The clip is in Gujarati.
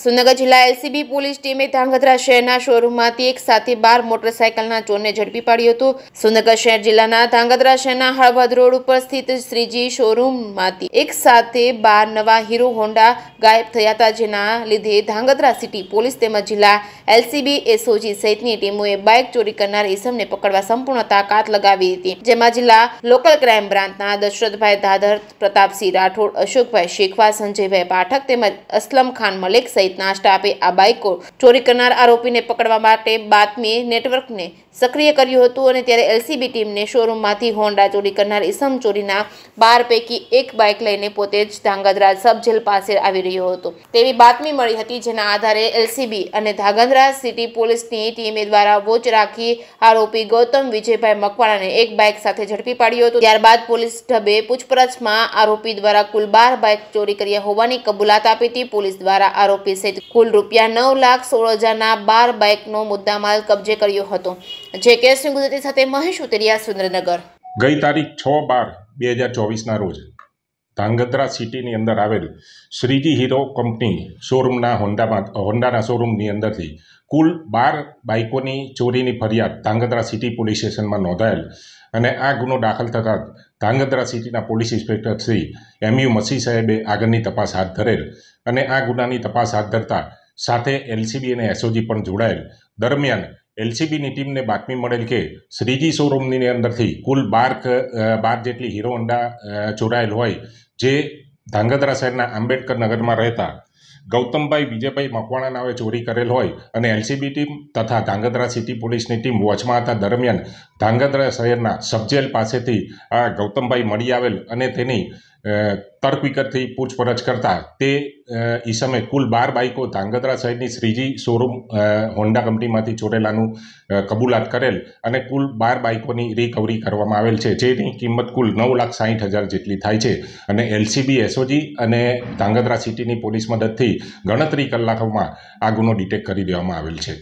સુનગર જિલ્લા એલસીબી પોલીસ ટીમે ધાંગધ્રા શહેરના શોરૂમમાંથી એક સાથે બાર મોટરસાયકલના ચોરને ઝડપી પાડ્યો હતો સુનગર શહેર જિલ્લાના ધાંગધ્રા શહેરના હળવદ રોડ ઉપર સ્થિત શ્રીજી શોરૂમમાંથી એક સાથે બાર નવા હીરો હોન્ડા ગાયબ થયા હતા જેના લીધે ધાંગધ્રા સિટી પોલીસ તેમજ જિલ્લા એલસીબી એસઓજી સહિતની ટીમોએ બાઇક ચોરી કરનાર ઇસમને પકડવા સંપૂર્ણ તાકાત લગાવી હતી જેમાં જિલ્લા લોકલ ક્રાઇમ બ્રાન્ચના દશરથભાઈ દાદર પ્રતાપસિંહ રાઠોડ અશોકભાઈ શેખવા સંજયભાઈ પાઠક તેમજ અસલમ ખાન મલિક સહિત સહિતના સ્ટાફે આ બાઇકો ચોરી કરનાર આરોપીને પકડવા માટે બાતમી નેટવર્કને સક્રિય કર્યું હતું અને ત્યારે એલસીબી ટીમને શોરૂમમાંથી હોન્ડા ચોરી કરનાર ઇસમ ચોરીના બાર પૈકી એક બાઇક લઈને પોતે જ ધાંગધ્રા સબ પાસે આવી રહ્યો હતો તેવી બાતમી મળી હતી જેના આધારે એલસીબી અને ધાંગધ્રા સિટી પોલીસની ટીમે દ્વારા વોચ રાખી આરોપી ગૌતમ વિજયભાઈ મકવાણાને એક બાઇક સાથે ઝડપી પાડ્યો હતો ત્યારબાદ પોલીસ ઢબે પૂછપરછમાં આરોપી દ્વારા કુલ બાર બાઇક ચોરી કર્યા હોવાની કબૂલાત આપી હતી પોલીસ દ્વારા આરોપી સહિત કુલ રૂપિયા નવ લાખ સોળ હજારના બાર બાઇકનો મુદ્દામાલ કબજે કર્યો હતો જે કેસ ગુજરાતી સાથે મહેશ ઉતરિયા સુરેન્દ્રનગર ગઈ તારીખ છ બાર બે હજાર ચોવીસના રોજ ધ્રાંગધ્રા સિટીની અંદર આવેલ શ્રીજી હીરો કંપની શોરૂમના હોન્ડામાં હોન્ડાના શોરૂમની અંદરથી કુલ બાર બાઇકોની ચોરીની ફરિયાદ ધ્રાંગધ્રા સિટી પોલીસ સ્ટેશનમાં નોંધાયેલ અને આ ગુનો દાખલ થતાં ધ્રાંગધ્રા સિટીના પોલીસ ઇન્સ્પેક્ટર શ્રી એમયુ મસી સાહેબે આગળની તપાસ હાથ ધરેલ અને આ ગુનાની તપાસ હાથ ધરતા સાથે એલસીબી અને એસઓજી પણ જોડાયેલ દરમિયાન એલસીબીની ટીમને બાતમી મળેલ કે શ્રીજી શોરૂમની અંદરથી કુલ બાર બાર જેટલી હીરો હોન્ડા ચોરાયેલ હોય જે ધાંગધ્રા શહેરના આંબેડકર નગરમાં રહેતા ગૌતમભાઈ વિજયભાઈ મકવાણા નાવે ચોરી કરેલ હોય અને એલસીબી ટીમ તથા ધાંગધ્રા સિટી પોલીસની ટીમ વોચમાં હતા દરમિયાન ધાંગધ્રા શહેરના સબજેલ પાસેથી આ ગૌતમભાઈ મળી આવેલ અને તેની તર્ક વિકતથી પૂછપરછ કરતા તે સમયે કુલ બાર બાઇકો ધાંગધ્રા શહેરની શ્રીજી શોરૂમ હોન્ડા કંપનીમાંથી ચોરેલાનું કબૂલાત કરેલ અને કુલ બાર બાઇકોની રિકવરી કરવામાં આવેલ છે જેની કિંમત કુલ નવ લાખ સાહીઠ હજાર જેટલી થાય છે અને એલસીબી એસઓજી અને ધાંગધ્રા સિટીની પોલીસ મદદથી ગણતરી કલાકોમાં આ ગુનો ડિટેક્ટ કરી દેવામાં આવેલ છે